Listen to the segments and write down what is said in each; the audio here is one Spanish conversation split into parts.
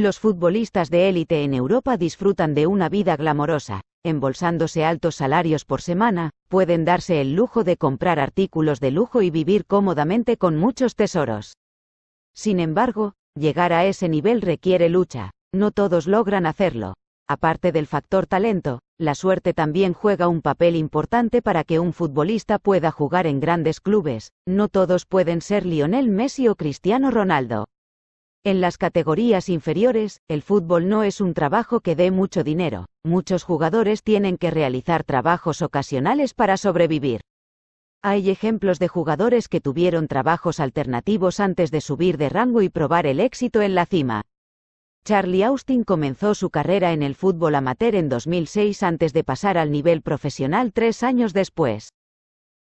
Los futbolistas de élite en Europa disfrutan de una vida glamorosa, embolsándose altos salarios por semana, pueden darse el lujo de comprar artículos de lujo y vivir cómodamente con muchos tesoros. Sin embargo, llegar a ese nivel requiere lucha, no todos logran hacerlo. Aparte del factor talento, la suerte también juega un papel importante para que un futbolista pueda jugar en grandes clubes, no todos pueden ser Lionel Messi o Cristiano Ronaldo. En las categorías inferiores, el fútbol no es un trabajo que dé mucho dinero, muchos jugadores tienen que realizar trabajos ocasionales para sobrevivir. Hay ejemplos de jugadores que tuvieron trabajos alternativos antes de subir de rango y probar el éxito en la cima. Charlie Austin comenzó su carrera en el fútbol amateur en 2006 antes de pasar al nivel profesional tres años después.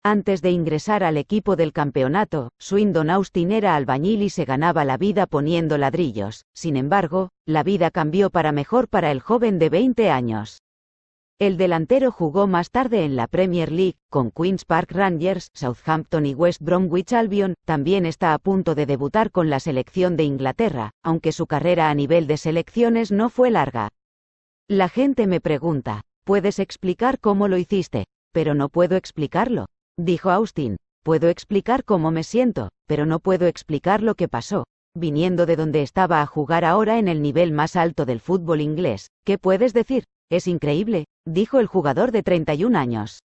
Antes de ingresar al equipo del campeonato, Swindon Austin era albañil y se ganaba la vida poniendo ladrillos. Sin embargo, la vida cambió para mejor para el joven de 20 años. El delantero jugó más tarde en la Premier League, con Queen's Park Rangers, Southampton y West Bromwich Albion, también está a punto de debutar con la selección de Inglaterra, aunque su carrera a nivel de selecciones no fue larga. La gente me pregunta, ¿puedes explicar cómo lo hiciste? Pero no puedo explicarlo. Dijo Austin, puedo explicar cómo me siento, pero no puedo explicar lo que pasó. Viniendo de donde estaba a jugar ahora en el nivel más alto del fútbol inglés, ¿qué puedes decir? Es increíble, dijo el jugador de 31 años.